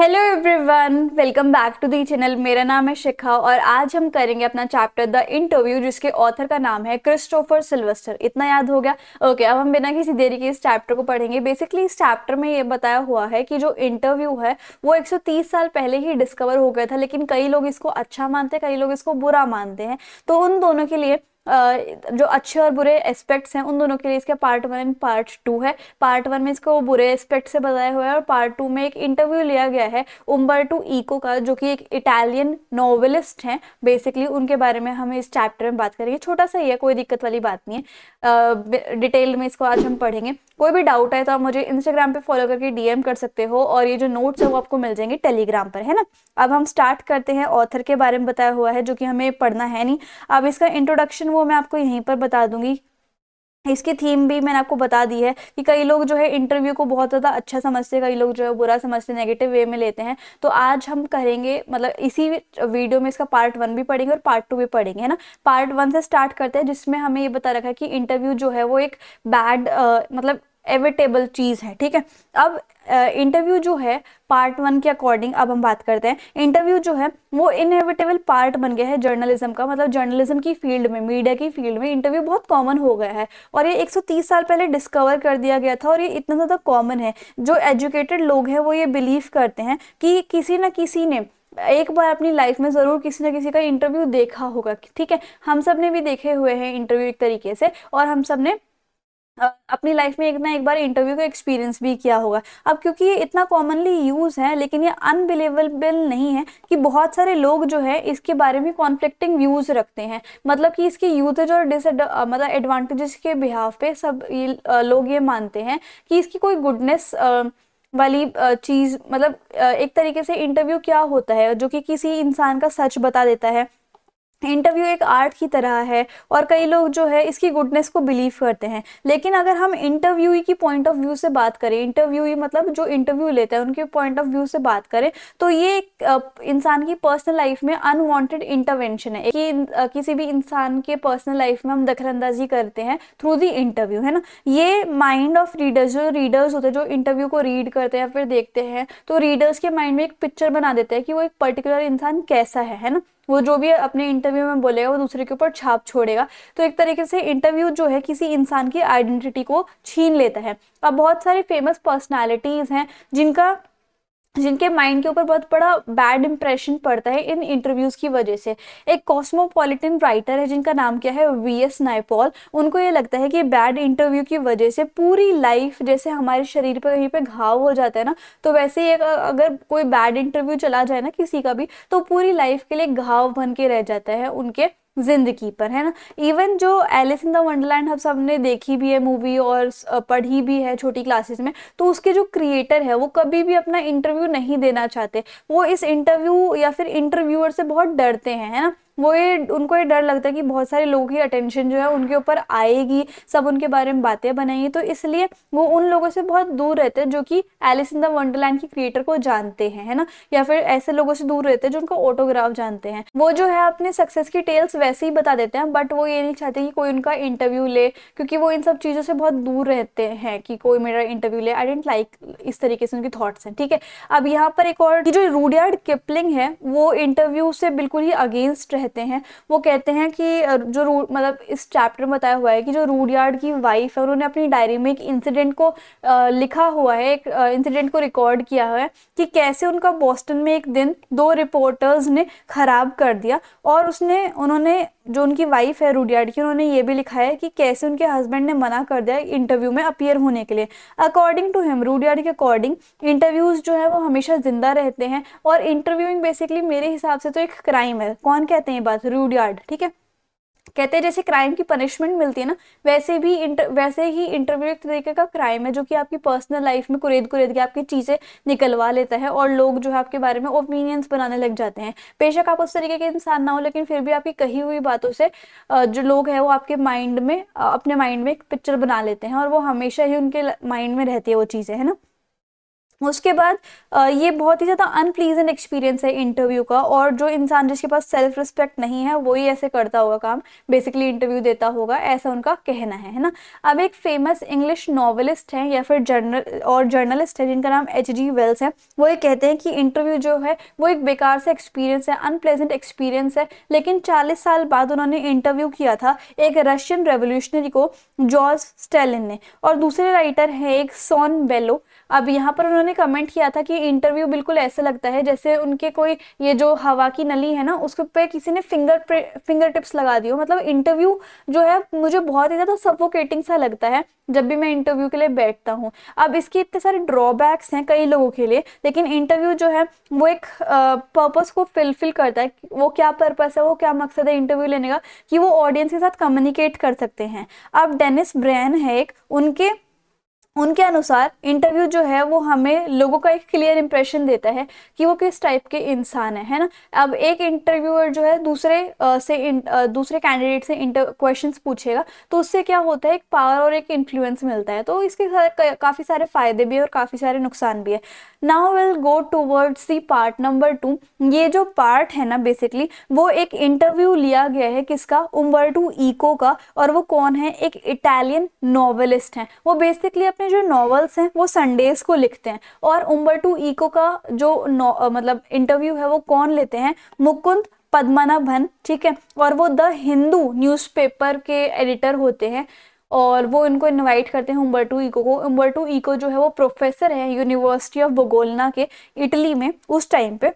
hello everyone welcome back to the channel मेरा नाम है शिखा और आज हम करेंगे अपना चैप्टर द इंटरव्यू जिसके ऑथर का नाम है क्रिस्टोफर सिल्वेस्टर इतना याद हो गया ओके okay, अब हम बिना किसी देरी के इस चैप्टर को पढ़ेंगे बेसिकली इस चैप्टर में ये बताया हुआ है कि जो इंटरव्यू है वो 130 साल पहले ही डिस्कवर हो गया था लेकिन कई लोग इसको अच्छा मानते हैं कई लोग इसको बुरा मानते हैं तो उन दोनों के लिए जो अच्छे और बुरे एस्पेक्ट्स हैं उन दोनों के लिए इसका part one and part two है पार्ट वन में इसको बुरे एस्पेक्ट से बताया हुआ है और पार्ट टू में एक इंटरव्यू लिया गया है उम्बर टू ईको का जो कि एक इटालियन नॉवलिस्ट हैं बेसिकली उनके बारे में हम इस चैप्टर में बात करेंगे छोटा सा ही है कोई दिक्कत वाली बात नहीं है डिटेल में इसको आज हम पढ़ेंगे कोई भी डाउट है तो आप मुझे इंस्टाग्राम पर फॉलो करके डीएम कर सकते हो और ये जो नोट्स है वो आपको मिल जाएंगे टेलीग्राम पर है ना अब हम स्टार्ट करते हैं ऑथर के बारे में बताया हुआ है जो कि हमें पढ़ना है नहीं अब इसका इंट्रोडक्शन वो मैं आपको यहीं पर बता दूंगी इसकी थीम भी मैंने आपको बता दी है कि कई लोग जो है इंटरव्यू को बहुत ज़्यादा अच्छा समझते हैं कई लोग जो है बुरा समझते हैं नेगेटिव वे में लेते हैं तो आज हम करेंगे मतलब इसी वीडियो में इसका पार्ट वन भी पढ़ेंगे और पार्ट टू भी पढ़ेंगे है ना पार्ट वन से स्टार्ट करते हैं जिसमें हमें ये बता रखा है कि इंटरव्यू जो है वो एक बैड मतलब एविटेबल चीज़ है ठीक है अब इंटरव्यू जो है पार्ट वन के अकॉर्डिंग अब हम बात करते हैं इंटरव्यू जो है वो इनएविटेबल पार्ट बन गया है जर्नलिज्म का मतलब जर्नलिज्म की फील्ड में मीडिया की फील्ड में इंटरव्यू बहुत कॉमन हो गया है और ये 130 साल पहले डिस्कवर कर दिया गया था और ये इतना ज़्यादा कॉमन है जो एजुकेटेड लोग हैं वो ये बिलीव करते हैं कि किसी ना किसी ने एक बार अपनी लाइफ में ज़रूर किसी ना किसी का इंटरव्यू देखा होगा ठीक है हम सब ने भी देखे हुए हैं इंटरव्यू एक तरीके से और हम सब ने अपनी लाइफ में एक ना एक बार इंटरव्यू का एक्सपीरियंस भी किया होगा अब क्योंकि ये इतना कॉमनली यूज़ है लेकिन ये अनबिलीवेबल नहीं है कि बहुत सारे लोग जो है इसके बारे में कॉन्फ्लिक्टिंग व्यूज़ रखते हैं मतलब कि इसके यूजेज और डिस मतलब एडवांटेजेस के बिहाव पे सब ये लोग ये मानते हैं कि इसकी कोई गुडनेस वाली चीज़ मतलब एक तरीके से इंटरव्यू क्या होता है जो कि किसी इंसान का सच बता देता है इंटरव्यू एक आर्ट की तरह है और कई लोग जो है इसकी गुडनेस को बिलीव करते हैं लेकिन अगर हम इंटरव्यू की पॉइंट ऑफ व्यू से बात करें इंटरव्यू मतलब जो इंटरव्यू लेते हैं उनके पॉइंट ऑफ व्यू से बात करें तो ये इंसान की पर्सनल लाइफ में अनवांटेड इंटरवेंशन है कि किसी भी इंसान के पर्सनल लाइफ में हम दखलंदाजी करते हैं थ्रू दी इंटरव्यू है ना ये माइंड ऑफ रीडर्स जो रीडर्स होते हैं जो इंटरव्यू को रीड करते हैं फिर देखते हैं तो रीडर्स के माइंड में एक पिक्चर बना देते हैं कि वो एक पर्टिकुलर इंसान कैसा है है ना वो जो भी अपने इंटरव्यू में बोलेगा वो दूसरे के ऊपर छाप छोड़ेगा तो एक तरीके से इंटरव्यू जो है किसी इंसान की आइडेंटिटी को छीन लेता है अब बहुत सारे फेमस पर्सनैलिटीज़ हैं जिनका जिनके माइंड के ऊपर बहुत बड़ा बैड इम्प्रेशन पड़ता है इन इंटरव्यूज़ की वजह से एक कॉस्मोपॉलिटन राइटर है जिनका नाम क्या है वी एस नाइपॉल उनको ये लगता है कि बैड इंटरव्यू की वजह से पूरी लाइफ जैसे हमारे शरीर पर कहीं पे घाव हो जाता है ना तो वैसे ही अगर कोई बैड इंटरव्यू चला जाए ना किसी का भी तो पूरी लाइफ के लिए घाव बन के रह जाता है उनके जिंदगी पर है ना इवन जो एलिस इन द वंडरलैंड हम सब ने देखी भी है मूवी और पढ़ी भी है छोटी क्लासेस में तो उसके जो क्रिएटर है वो कभी भी अपना इंटरव्यू नहीं देना चाहते वो इस इंटरव्यू या फिर इंटरव्यूअर से बहुत डरते हैं है ना वो ये उनको ये डर लगता है कि बहुत सारे लोगों की अटेंशन जो है उनके ऊपर आएगी सब उनके बारे में बातें बनाएंगे तो इसलिए वो उन लोगों से बहुत दूर रहते हैं जो कि एलिस इन द वंडरलैंड की क्रिएटर को जानते हैं है ना या फिर ऐसे लोगों से दूर रहते हैं जो उनका ऑटोग्राफ जानते हैं वो जो है अपने सक्सेस की टेल्स वैसे ही बता देते हैं बट वो ये नहीं चाहते कि कोई उनका इंटरव्यू ले क्योंकि वो इन सब चीज़ों से बहुत दूर रहते हैं कि कोई मेरा इंटरव्यू ले आई डेंट लाइक इस तरीके से उनकी थाट्स हैं ठीक है अब यहाँ पर एक और जो रूडियार्ड किपलिंग है वो इंटरव्यू से बिल्कुल ही अगेंस्ट रहते कहते हैं वो कहते हैं कि जो मतलब इस चैप्टर में बताया हुआ है कि जो रूड यार्ड की वाइफ है उन्होंने अपनी डायरी में एक इंसिडेंट को लिखा हुआ है एक इंसिडेंट को रिकॉर्ड किया हुआ है कि कैसे उनका बॉस्टन में एक दिन दो रिपोर्टर्स ने ख़राब कर दिया और उसने उन्होंने जो उनकी वाइफ है रूडियार्ड की उन्होंने ये भी लिखा है कि कैसे उनके हस्बैंड ने मना कर दिया इंटरव्यू में अपियर होने के लिए अकॉर्डिंग टू हिम रूडियार्ड के अकॉर्डिंग इंटरव्यूज़ जो है वो हमेशा ज़िंदा रहते हैं और इंटरव्यूइंग बेसिकली मेरे हिसाब से तो एक क्राइम है कौन कहते हैं ये बात रूडियार्ड ठीक है कहते हैं जैसे क्राइम की पनिशमेंट मिलती है ना वैसे भी इंटर वैसे ही इंटरव्यू एक तरीके का क्राइम है जो कि आपकी पर्सनल लाइफ में कुरेद कुरेद के आपकी चीज़ें निकलवा लेता है और लोग जो है आपके बारे में ओपिनियंस बनाने लग जाते हैं बेशक आप उस तरीके के इंसान ना हो लेकिन फिर भी आपकी कही हुई बातों से जो लोग हैं वो आपके माइंड में अपने माइंड में एक पिक्चर बना लेते हैं और वो हमेशा ही उनके माइंड में रहती है वो चीज़ें है ना उसके बाद ये बहुत ही ज़्यादा अनप्लीजेंट एक्सपीरियंस है इंटरव्यू का और जो इंसान जिसके पास सेल्फ रिस्पेक्ट नहीं है वो ही ऐसे करता होगा काम बेसिकली इंटरव्यू देता होगा ऐसा उनका कहना है है ना अब एक फेमस इंग्लिश नॉवलिस्ट हैं या फिर जर्नल और जर्नलिस्ट है जिनका नाम एच जी वेल्स है वो ये कहते हैं कि इंटरव्यू जो है वो एक बेकार सा एक्सपीरियंस है अनप्लेजेंट एक्सपीरियंस है लेकिन चालीस साल बाद उन्होंने इंटरव्यू किया था एक रशियन रेवोल्यूशनरी को जॉर्ज स्टेलिन ने और दूसरे राइटर हैं एक सॉन बेलो अब यहाँ पर उन्होंने कमेंट किया था कि इंटरव्यू बिल्कुल ऐसे लगता है जैसे उनके कोई ये जो हवा की नली है ना उसके पे किसी ने फिंगर फिंगर टिप्स लगा दी हो मतलब इंटरव्यू जो है मुझे बहुत ही ज़्यादा सफोकेटिंग सा लगता है जब भी मैं इंटरव्यू के लिए बैठता हूँ अब इसके इतने सारे ड्रॉबैक्स हैं कई लोगों के लिए लेकिन इंटरव्यू जो है वो एक पर्पज़ को फुलफिल करता है वो क्या पर्पज़ है वो क्या मकसद है इंटरव्यू लेने का कि वो ऑडियंस के साथ कम्युनिकेट कर सकते हैं अब डेनिस ब्रैन है एक उनके उनके अनुसार इंटरव्यू जो है वो हमें लोगों का एक क्लियर इंप्रेशन देता है कि वो किस टाइप के इंसान है है ना अब एक इंटरव्यूअर जो है दूसरे आ, से इन, आ, दूसरे कैंडिडेट से इंटर क्वेश्चन पूछेगा तो उससे क्या होता है एक पावर और एक इन्फ्लुएंस मिलता है तो इसके सारे काफ़ी सारे फ़ायदे भी है और काफ़ी सारे नुकसान भी है now will go towards the part number two ये जो पार्ट है ना बेसिकली वो एक इंटरव्यू लिया गया है किसका टू ईको का और वो कौन है एक इटालियन नॉवलिस्ट है वो बेसिकली अपने अपने जो नॉवेल्स हैं वो संडेज को लिखते हैं और उम्बरटू इको का जो मतलब इंटरव्यू है वो कौन लेते हैं मुकुंद पद्मनाभन ठीक है और वो द हिंदू न्यूज़पेपर के एडिटर होते हैं और वो इनको इनवाइट करते हैं उम्बरटू इको को उम्बरटू इको जो है वो प्रोफेसर है यूनिवर्सिटी ऑफ बोगोलना के इटली में उस टाइम पे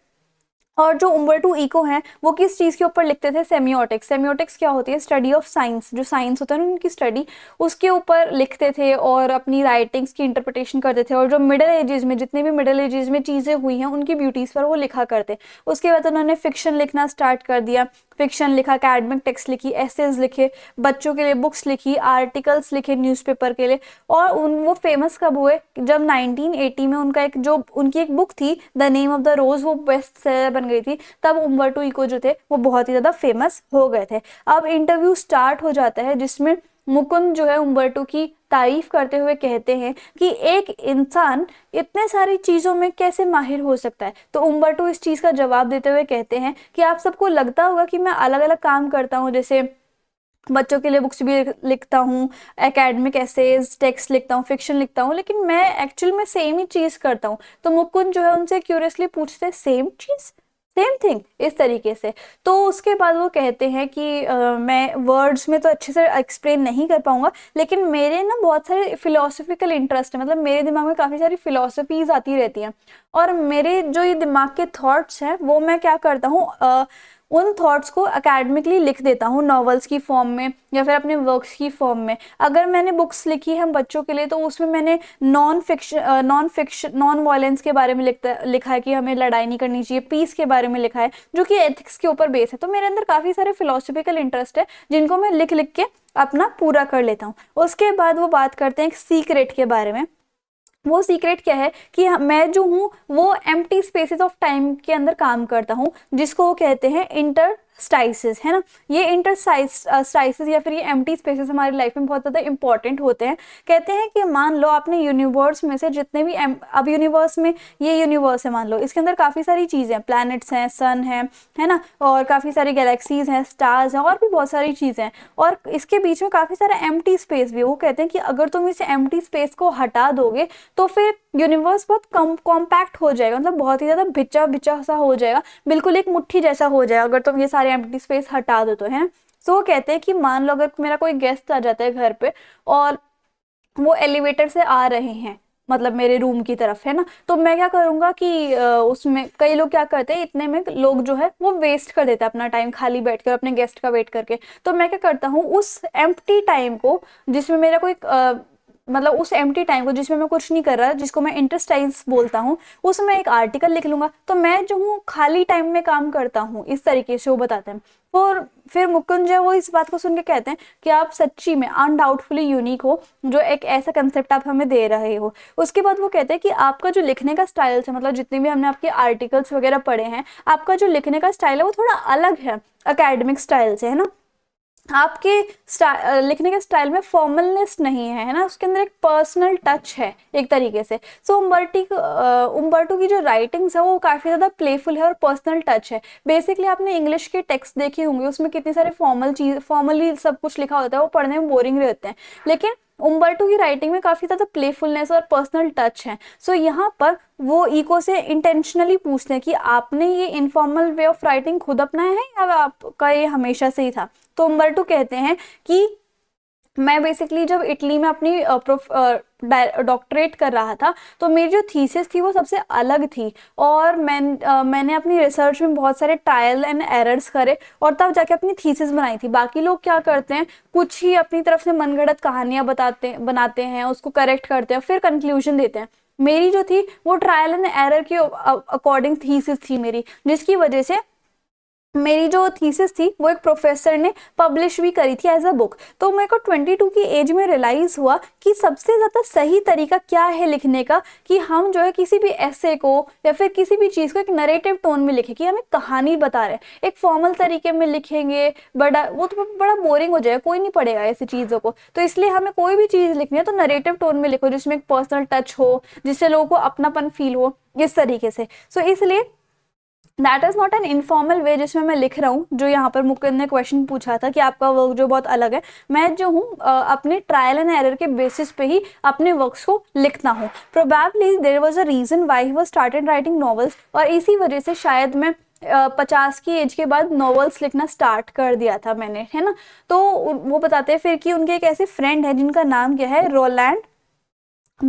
और जो उम्बर्टू इको हैं वो किस चीज़ के ऊपर लिखते थे सेमियोटिक्स सेमियोटिक्स क्या होती है स्टडी ऑफ साइंस जो साइंस होता है ना उनकी स्टडी उसके ऊपर लिखते थे और अपनी राइटिंग्स की इंटरप्रिटेशन करते थे और जो मिडिल एजेस में जितने भी मिडिल एजेस में चीज़ें हुई हैं उनकी ब्यूटीज़ पर वो लिखा करते उसके बाद उन्होंने फिक्शन लिखना स्टार्ट कर दिया फिक्शन लिखा अकेडमिक टेक्स्ट लिखी एसेज लिखे बच्चों के लिए बुक्स लिखी आर्टिकल्स लिखे न्यूज़पेपर के लिए और उन वो फेमस कब हुए जब 1980 में उनका एक जो उनकी एक बुक थी the name of the rose वो बेस्ट सेलर बन गई थी तब उम्बर टू इको जो थे वो बहुत ही ज़्यादा फेमस हो गए थे अब इंटरव्यू स्टार्ट हो जाता है जिसमें मुकुंद जो है उम्बर्टो की तारीफ करते हुए कहते हैं कि एक इंसान इतने सारी चीज़ों में कैसे माहिर हो सकता है तो उम्बर्टो इस चीज़ का जवाब देते हुए कहते हैं कि आप सबको लगता होगा कि मैं अलग अलग काम करता हूँ जैसे बच्चों के लिए बुक्स भी लिखता हूँ एकेडमिक एसेज टेक्स्ट लिखता हूँ फिक्शन लिखता हूँ लेकिन मैं एक्चुअल में सेम ही चीज़ करता हूँ तो मुकुंद जो है उनसे क्यूरियसली पूछते हैं सेम चीज़ सेम थिंग इस तरीके से तो उसके बाद वो कहते हैं कि आ, मैं वर्ड्स में तो अच्छे से एक्सप्लेन नहीं कर पाऊंगा लेकिन मेरे ना बहुत सारे फिलोसफिकल इंटरेस्ट है मतलब मेरे दिमाग में काफ़ी सारी फिलोसफीज आती रहती हैं और मेरे जो ये दिमाग के थॉट्स हैं वो मैं क्या करता हूँ उन थॉट्स को अकेडमिकली लिख देता हूँ नॉवेल्स की फॉर्म में या फिर अपने वर्क्स की फॉर्म में अगर मैंने बुक्स लिखी है बच्चों के लिए तो उसमें मैंने non fiction non fiction non violence के बारे में लिखता लिखा है कि हमें लड़ाई नहीं करनी चाहिए पीस के बारे में लिखा है जो कि एथिक्स के ऊपर बेस है तो मेरे अंदर काफ़ी सारे फिलोसफिकल इंटरेस्ट है जिनको मैं लिख लिख के अपना पूरा कर लेता हूँ उसके बाद वो बात करते हैं एक सीक्रेट के बारे में वो सीक्रेट क्या है कि मैं जो हूँ वो एम्प्टी स्पेसेस ऑफ टाइम के अंदर काम करता हूँ जिसको वो कहते हैं इंटर स्टाइसिस है ना ये इंटर स्टाइसिस या फिर ये एम स्पेसेस हमारी लाइफ में बहुत ज़्यादा इंपॉर्टेंट होते हैं कहते हैं कि मान लो आपने यूनिवर्स में से जितने भी अब यूनिवर्स में ये यूनिवर्स है मान लो इसके अंदर काफ़ी सारी चीज़ें प्लानट्स हैं सन है है ना और काफ़ी सारी गैलेक्सीज़ हैं स्टार्स हैं और भी बहुत सारी चीज़ें हैं और इसके बीच में काफ़ी सारा एम स्पेस भी वो कहते हैं कि अगर तुम इसे एम स्पेस को हटा दोगे तो फिर यूनिवर्स बहुत कम कॉम्पैक्ट हो जाएगा मतलब बहुत ही ज़्यादा भिचा भिचा सा हो जाएगा बिल्कुल एक मुट्ठी जैसा हो जाएगा अगर तुम ये सारे सारे एम्प्टी स्पेस हटा देते हैं सो वो कहते हैं कि मान लो अगर मेरा कोई गेस्ट आ जाता है घर पे और वो एलिवेटर से आ रहे हैं मतलब मेरे रूम की तरफ है ना तो मैं क्या करूंगा कि उसमें कई लोग क्या करते हैं इतने में लोग जो है वो वेस्ट कर देते हैं अपना टाइम खाली बैठ कर अपने गेस्ट का वेट करके तो मैं क्या करता हूँ उस एम्प्टी टाइम को जिसमें मेरा कोई मतलब उस एम टाइम को जिसमें मैं कुछ नहीं कर रहा जिसको मैं इंटरेस्टाइज बोलता हूँ उसमें एक आर्टिकल लिख लूंगा तो मैं जो हूँ खाली टाइम में काम करता हूँ इस तरीके से वो बताते हैं और फिर मुकुंद है वो इस बात को सुन के कहते हैं कि आप सच्ची में अनडाउटफुली यूनिक हो जो एक ऐसा कंसेप्ट आप हमें दे रहे हो उसके बाद वो कहते हैं कि आपका जो लिखने का स्टाइल है मतलब जितने भी हमने आपके आर्टिकल्स वगैरह पढ़े हैं आपका जो लिखने का स्टाइल है वो थोड़ा अलग है अकेडमिक स्टाइल से है ना आपके लिखने के स्टाइल में फॉर्मलनेस नहीं है है ना उसके अंदर एक पर्सनल टच है एक तरीके से सो उम्बर्टी उम्बर्टो की जो राइटिंग्स है वो काफ़ी ज़्यादा प्लेफुल है और पर्सनल टच है बेसिकली आपने इंग्लिश के टेक्स्ट देखे होंगे उसमें कितने सारे फॉर्मल चीज़ फॉर्मली सब कुछ लिखा होता है वो पढ़ने में बोरिंग रहते हैं लेकिन उम्बर्टो की राइटिंग में काफ़ी ज़्यादा प्लेफुलनेस और पर्सनल टच है सो so, यहाँ पर वो ईको से इंटेंशनली पूछते हैं कि आपने ये इनफॉर्मल वे ऑफ राइटिंग खुद अपनाया है या आपका ये हमेशा से ही था तो उम्बरटू कहते हैं कि मैं बेसिकली जब इटली में अपनी डॉक्टरेट कर रहा था तो मेरी जो थीसिस थी वो सबसे अलग थी और मैं आ, मैंने अपनी रिसर्च में बहुत सारे ट्रायल एंड एरर्स करे और तब जाके अपनी थीसिस बनाई थी बाकी लोग क्या करते हैं कुछ ही अपनी तरफ से मनगढ़ंत कहानियां बताते बनाते हैं उसको करेक्ट करते हैं फिर कंक्लूजन देते हैं मेरी जो थी वो ट्रायल एंड एरर के अकॉर्डिंग थीसिस थी मेरी जिसकी वजह से मेरी जो थीसिस थी वो एक प्रोफेसर ने पब्लिश भी करी थी एज अ बुक तो मेरे को 22 की एज में रियलाइज़ हुआ कि सबसे ज़्यादा सही तरीका क्या है लिखने का कि हम जो है किसी भी ऐसे को या फिर किसी भी चीज़ को एक नरेटिव टोन में लिखें कि हम एक कहानी बता रहे हैं एक फॉर्मल तरीके में लिखेंगे बड़ा वो तो बड़ा बोरिंग हो जाएगा कोई नहीं पढ़ेगा ऐसी चीज़ों को तो इसलिए हमें कोई भी चीज़ लिखनी है तो नरेटिव टोन में लिखो जिसमें एक पर्सनल टच हो जिससे लोगों को अपनापन फील हो इस तरीके से सो so, इसलिए that is not an informal way जिसमें मैं लिख रहा हूँ जो यहाँ पर मुकुंद ने क्वेश्चन पूछा था कि आपका वर्क जो बहुत अलग है मैं जो हूँ अपने ट्रायल एंड एरर के बेसिस पे ही अपने वर्क्स को लिखता हूँ probably there was a reason why he was started writing novels और इसी वजह से शायद मैं पचास की एज के बाद नॉवेल्स लिखना स्टार्ट कर दिया था मैंने है ना तो वो बताते हैं फिर कि उनके एक ऐसे फ्रेंड है जिनका नाम क्या है रोलैंड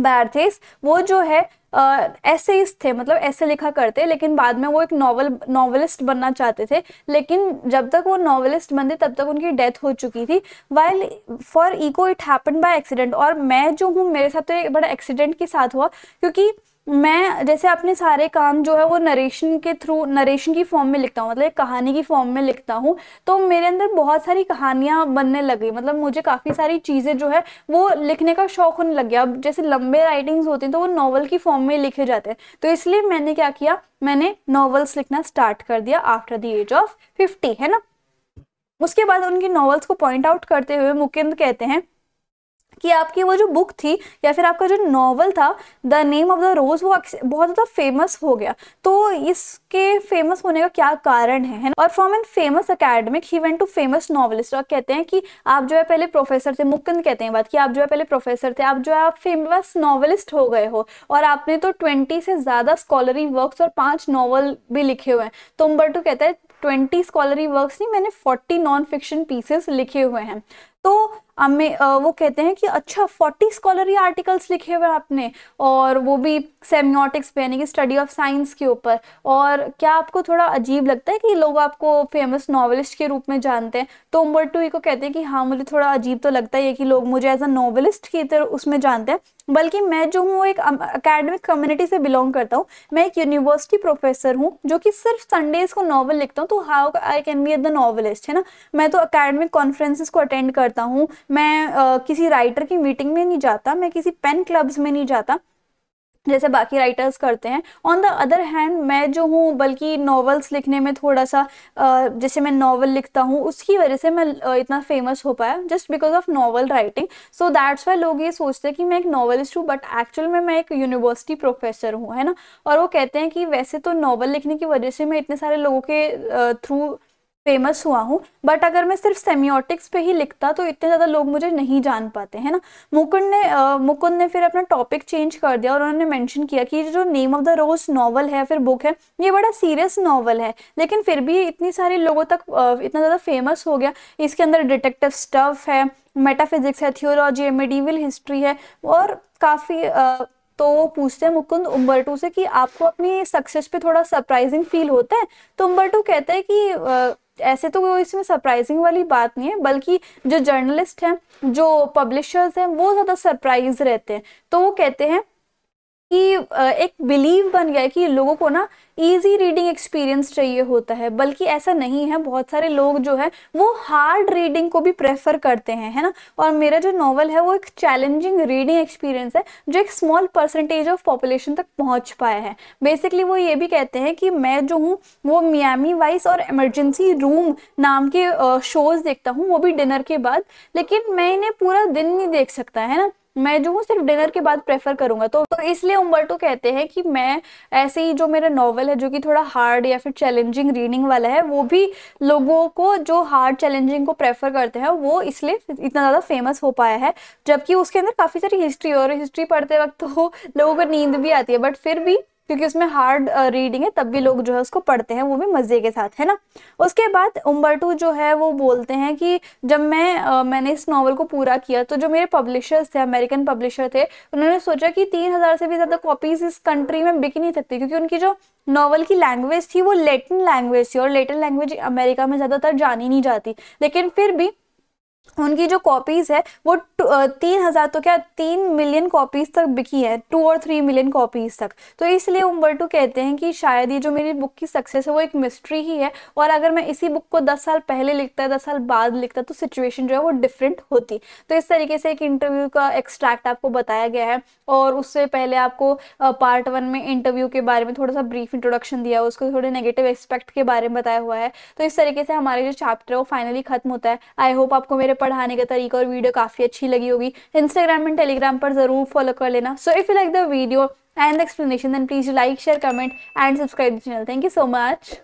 बैरथेस वो जो है ऐसे थे मतलब ऐसे लिखा करते लेकिन बाद में वो एक नॉवल नॉवलिस्ट बनना चाहते थे लेकिन जब तक वो नॉवलिस्ट बनते तब तक उनकी डेथ हो चुकी थी while for Eco it happen by accident और मैं जो हूँ मेरे साथ तो एक बड़ा एक्सीडेंट के साथ हुआ क्योंकि मैं जैसे अपने सारे काम जो है वो नरेशन के थ्रू नरेशन की फॉर्म में लिखता हूँ मतलब एक कहानी की फॉर्म में लिखता हूँ तो मेरे अंदर बहुत सारी कहानियाँ बनने लगी मतलब मुझे काफ़ी सारी चीज़ें जो है वो लिखने का शौक होने लग गया अब जैसे लंबे राइटिंग्स होते हैं तो वो नॉवल की फॉर्म में लिखे जाते हैं तो इसलिए मैंने क्या किया मैंने नॉवल्स लिखना स्टार्ट कर दिया after the age of fifty है ना उसके बाद उनकी नॉवल्स को पॉइंट आउट करते हुए मुकिंद कहते हैं कि आपकी वो जो बुक थी या फिर आपका जो नॉवल था the name of the rose वो बहुत ज़्यादा फेमस हो गया तो इसके फेमस होने का क्या कारण है और from an famous academic he went to famous novelist और कहते हैं कि आप जो है पहले प्रोफेसर थे मुक्कंद कहते हैं बात कि आप जो है पहले प्रोफेसर थे आप जो है आप फेमस नॉवलिस्ट हो गए हो और आपने तो ट्वेंटी से ज़्यादा स्कॉलरी वर्क और पांच नॉवल भी लिखे हुए हैं तो उम्बर टू कहता है ट्वेंटी स्कॉलरी वर्क नहीं मैंने फोर्टी नॉन फिक्शन पीसेस लिखे हुए हैं तो हमें वो कहते हैं कि अच्छा फोर्टी स्कॉलरी आर्टिकल्स लिखे हुए आपने और वो भी सेमियोटिक्स पे यानी कि स्टडी ऑफ साइंस के ऊपर और क्या आपको थोड़ा अजीब लगता है कि लोग आपको फेमस नॉवलिस्ट के रूप में जानते हैं तो उम्बर टू को कहते हैं कि हाँ मुझे थोड़ा अजीब तो लगता है कि लोग मुझे एज अ नॉवलिस्ट की तरह उसमें जानते हैं बल्कि मैं जो हूँ एक अकेडमिक कम्युनिटी से बिलोंग करता हूँ मैं एक यूनिवर्सिटी प्रोफेसर हूँ जो कि सिर्फ संडेज को नॉवल लिखता हूँ तो how I can be at the novelist है ना मैं तो अकेडमिक कॉन्फ्रेंसिस को अटेंड करता हूँ मैं आ, किसी राइटर की मीटिंग में नहीं जाता मैं किसी पेन क्लब्स में नहीं जाता जैसे बाकी राइटर्स करते हैं ऑन द अदर हैंड मैं जो हूँ बल्कि नॉवेल्स लिखने में थोड़ा सा जैसे मैं नॉवल लिखता हूँ उसकी वजह से मैं इतना फेमस हो पाया just because of novel writing so that's why लोग ये सोचते हैं कि मैं एक नॉवलिस्ट हूँ बट एक्चुअल में मैं एक यूनिवर्सिटी प्रोफेसर हूँ है ना और वो कहते हैं कि वैसे तो नॉवल लिखने की वजह से मैं इतने सारे लोगों के थ्रू फेमस हुआ हूँ बट अगर मैं सिर्फ सेमियोटिक्स पे ही लिखता तो इतने ज़्यादा लोग मुझे नहीं जान पाते हैं ना मुकुंद ने मुकुंद ने फिर अपना टॉपिक चेंज कर दिया और उन्होंने मेंशन किया कि जो name of the rose novel है फिर बुक है ये बड़ा सीरियस नॉवल है लेकिन फिर भी इतनी सारे लोगों तक इतना ज़्यादा फेमस हो गया इसके अंदर डिटेक्टिव स्टफ है मेटाफिजिक्स है थियोलॉजी है मेडिवल हिस्ट्री है और काफ़ी तो पूछते हैं मुकुंद उम्बरटू से कि आपको अपनी सक्सेस पे थोड़ा सरप्राइजिंग फील होता है तो उम्बरटू कहते हैं कि ऐसे तो कोई इसमें सरप्राइजिंग वाली बात नहीं है बल्कि जो जर्नलिस्ट हैं जो पब्लिशर्स हैं वो ज़्यादा सरप्राइज रहते हैं तो वो कहते हैं कि एक बिलीव बन गया है कि लोगों को ना इजी रीडिंग एक्सपीरियंस चाहिए होता है बल्कि ऐसा नहीं है बहुत सारे लोग जो है वो हार्ड रीडिंग को भी प्रेफर करते हैं है ना और मेरा जो नॉवल है वो एक चैलेंजिंग रीडिंग एक्सपीरियंस है जो एक स्मॉल परसेंटेज ऑफ पॉपुलेशन तक पहुंच पाया है बेसिकली वो ये भी कहते हैं कि मैं जो हूँ वो मियामी वाइस और इमरजेंसी रूम नाम के शोज देखता हूँ वो भी डिनर के बाद लेकिन मैं इन्हें पूरा दिन नहीं देख सकता है ना मैं जो हूँ सिर्फ डिनर के बाद प्रेफर करूंगा तो, तो इसलिए उम्बर्टो कहते हैं कि मैं ऐसे ही जो मेरा नॉवल है जो कि थोड़ा हार्ड या फिर चैलेंजिंग रीडिंग वाला है वो भी लोगों को जो हार्ड चैलेंजिंग को प्रेफर करते हैं वो इसलिए इतना ज़्यादा फेमस हो पाया है जबकि उसके अंदर काफ़ी सारी हिस्ट्री और हिस्ट्री पढ़ते वक्त तो लोगों को नींद भी आती है बट फिर भी क्योंकि उसमें हार्ड रीडिंग है तब भी लोग जो है उसको पढ़ते हैं वो भी मज़े के साथ है ना उसके बाद उम्बरटू जो है वो बोलते हैं कि जब मैं आ, मैंने इस नावल को पूरा किया तो जो मेरे पब्लिशर्स थे अमेरिकन पब्लिशर थे उन्होंने सोचा कि तीन हज़ार से भी ज़्यादा कॉपीज़ इस कंट्री में बिक नहीं सकती क्योंकि उनकी जो नावल की लैंग्वेज थी वो लेटिन लैंग्वेज थी और लेटिन लैंग्वेज अमेरिका में ज़्यादातर जानी नहीं जाती लेकिन फिर भी उनकी जो कॉपीज है वो तीन हज़ार तो क्या तीन मिलियन कॉपीज तक बिकी है टू और थ्री मिलियन कॉपीज तक तो इसलिए उम्बर्टू कहते हैं कि शायद ये जो मेरी बुक की सक्सेस है वो एक मिस्ट्री ही है और अगर मैं इसी बुक को दस साल पहले लिखता दस साल बाद लिखता तो सिचुएशन जो है वो डिफरेंट होती तो इस तरीके से एक इंटरव्यू का एक्सट्रैक्ट आपको बताया गया है और उससे पहले आपको पार्ट वन में इंटरव्यू के बारे में थोड़ा सा ब्रीफ इंट्रोडक्शन दिया उसको थोड़े नेगेटिव एक्सपेक्ट के बारे में बताया हुआ है तो इस तरीके से हमारे जो चैप्टर है वो फाइनली खत्म होता है आई होप आपको मेरे मेरे पढ़ाने का तरीका और वीडियो काफी अच्छी लगी होगी इंस्टाग्राम एंड टेलीग्राम पर जरूर फॉलो कर लेना so if you like the video and explanation then please like share comment and subscribe the channel thank you so much